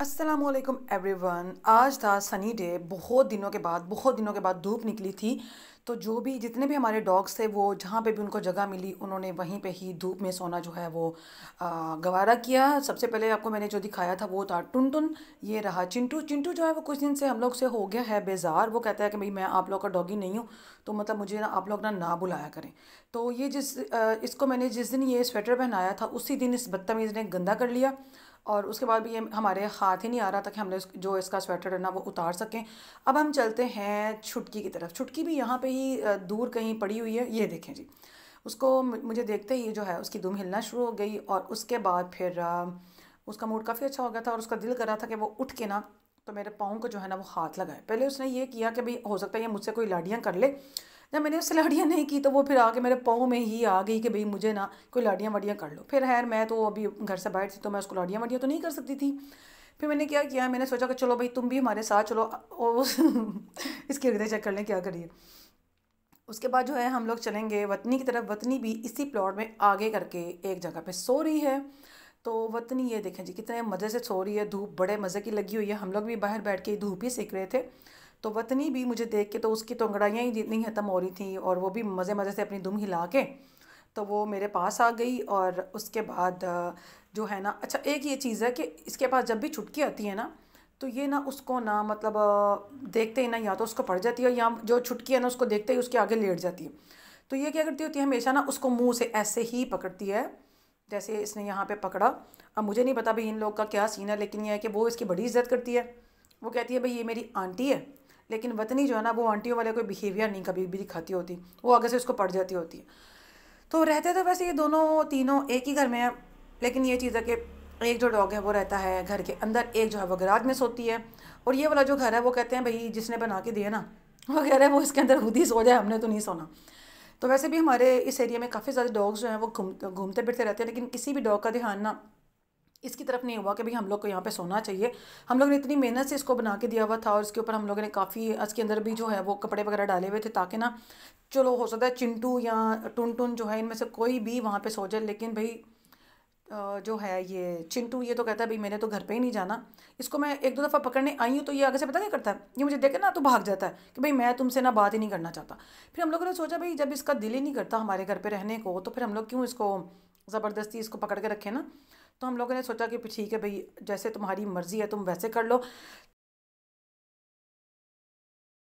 Aslam everyone आज था sunny day बहुत दिनों के बाद बहुत दिनों के बाद धूप निकली थी तो जो भी जितने भी हमारे डॉग्स थे वो जहाँ पे भी उनको जगह मिली उन्होंने वहीं पे ही धूप में सोना जो है वो गवारा किया सबसे पहले आपको मैंने जो दिखाया था वो था टुन टुन ये रहा चिंटू चिंटू जो है वो कुछ दिन से हम लोग से हो गया है बेजार वो कहता है कि भाई मैं आप लोग का डॉगी नहीं हूँ तो मतलब मुझे ना आप लोग ना ना बुलाया करें तो ये जिस इसको मैंने जिस दिन ये स्वेटर पहनाया था उसी दिन इस बदतमीज़ ने गंदा कर लिया और उसके बाद भी ये हमारे हाथ ही नहीं आ रहा था कि हमने जो इसका स्वेटर है ना वो उतार सकें अब हम चलते हैं छुटकी की तरफ छुटकी भी यहाँ पे ही दूर कहीं पड़ी हुई है ये देखें जी उसको मुझे देखते ही जो है उसकी दुम हिलना शुरू हो गई और उसके बाद फिर उसका मूड काफ़ी अच्छा हो गया था और उसका दिल कर रहा था कि वो उठ के ना तो मेरे पाँव को जो है ना वो हाथ लगाए पहले उसने ये किया कि भाई हो सकता है ये मुझसे कोई लाडियाँ कर ले जब मैंने उससे लाड़ियाँ नहीं की तो वो फिर आके मेरे पाँव में ही आ गई कि भाई मुझे ना कोई लाड़ियाँ वाड़ियाँ कर लो फिर खैर मैं तो अभी घर से बाहर थी तो मैं उसको लाड़ियाँ वाडियाँ तो नहीं कर सकती थी फिर मैंने क्या किया मैंने सोचा कि चलो भाई तुम भी हमारे साथ चलो इसके इसकी हृदय चेक कर लें क्या करिए उसके बाद जो है हम लोग चलेंगे वतनी की तरफ वतनी भी इसी प्लॉट में आगे करके एक जगह पे सो रही है तो वतनी ये देखें जी कितने मज़े से सो रही है धूप बड़े मज़े की लगी हुई है हम लोग भी बाहर बैठ के धूप ही सीख रहे थे तो वतनी भी मुझे देख के तो उसकी तो अंगड़ाइयाँ ही नहीं ख़त्म हो रही थी और वो भी मज़े मज़े से अपनी दुम हिला के तो वो मेरे पास आ गई और उसके बाद जो है ना अच्छा एक ये चीज़ है कि इसके पास जब भी छुटकी आती है ना तो ये ना उसको ना मतलब देखते ही ना या तो उसको पड़ जाती है या जो छुटकी है ना उसको देखते ही उसके आगे लेट जाती है तो ये क्या करती होती है हमेशा ना उसको मुँह से ऐसे ही पकड़ती है जैसे इसने यहाँ पर पकड़ा अब मुझे नहीं पता भाई इन लोग का क्या सीन है लेकिन यह है कि वो इसकी बड़ी इज्जत करती है वो कहती है भाई ये मेरी आंटी है लेकिन वतनी जो है ना वो आंटियों वाले कोई बिहेवियर नहीं कभी भी दिखाती होती वो आगे से उसको पड़ जाती होती है तो रहते तो वैसे ये दोनों तीनों एक ही घर में है लेकिन ये चीज़ है कि एक जो डॉग है वो रहता है घर के अंदर एक जो है वो गराज में सोती है और ये वाला जो घर है वो कहते हैं भाई जिसने बना के दिया ना वो कह रहे हैं वो इसके अंदर खुद ही सो जाए हमने तो नहीं सोना तो वैसे भी हमारे इस एरिया में काफ़ी ज़्यादा डॉग्स जो हैं वो घूमते फिरते रहते हैं लेकिन किसी भी डॉग का ध्यान ना इसकी तरफ नहीं हुआ कि भाई हम लोग को यहाँ पे सोना चाहिए हम लोग ने इतनी मेहनत से इसको बना के दिया हुआ था और इसके ऊपर हम लोगों ने काफ़ी इसके अंदर भी जो है वो कपड़े वगैरह डाले हुए थे ताकि ना चलो हो सकता है चिंटू या टुन टुन जो है इनमें से कोई भी वहाँ पर सो जाए लेकिन भाई जो है ये चिंटू ये तो कहता है भाई मैंने तो घर पे ही नहीं जाना इसको मैं एक दो दफ़ा पकड़ने आई हूँ तो ये आगे से पता नहीं करता है ये मुझे देखे ना तो भाग जाता है कि भाई मैं तुमसे ना बात ही नहीं करना चाहता फिर हम लोगों ने सोचा भाई जब इसका दिल ही नहीं करता हमारे घर पे रहने को तो फिर हम लोग क्यों इसको ज़बरदस्ती इसको पकड़ के रखें ना तो हम लोगों ने सोचा कि ठीक है भाई जैसे तुम्हारी मर्ज़ी है तुम वैसे कर लो